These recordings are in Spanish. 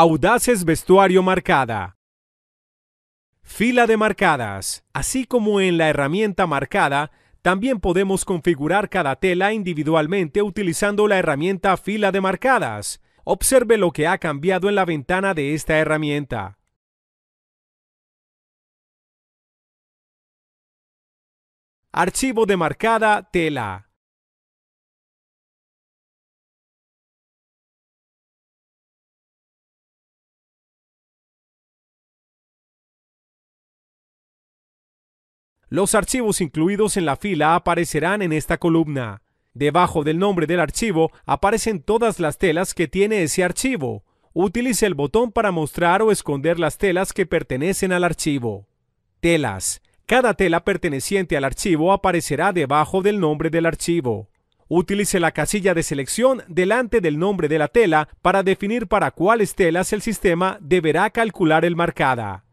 Audaces Vestuario Marcada. Fila de marcadas. Así como en la herramienta marcada, también podemos configurar cada tela individualmente utilizando la herramienta Fila de marcadas. Observe lo que ha cambiado en la ventana de esta herramienta. Archivo de marcada tela. Los archivos incluidos en la fila aparecerán en esta columna. Debajo del nombre del archivo aparecen todas las telas que tiene ese archivo. Utilice el botón para mostrar o esconder las telas que pertenecen al archivo. Telas. Cada tela perteneciente al archivo aparecerá debajo del nombre del archivo. Utilice la casilla de selección delante del nombre de la tela para definir para cuáles telas el sistema deberá calcular el marcada.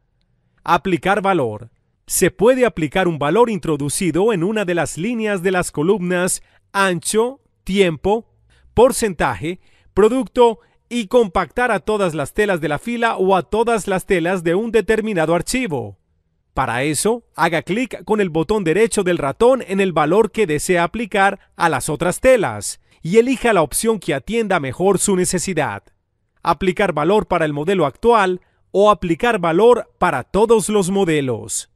Aplicar valor se puede aplicar un valor introducido en una de las líneas de las columnas ancho, tiempo, porcentaje, producto y compactar a todas las telas de la fila o a todas las telas de un determinado archivo. Para eso, haga clic con el botón derecho del ratón en el valor que desea aplicar a las otras telas y elija la opción que atienda mejor su necesidad. Aplicar valor para el modelo actual o aplicar valor para todos los modelos.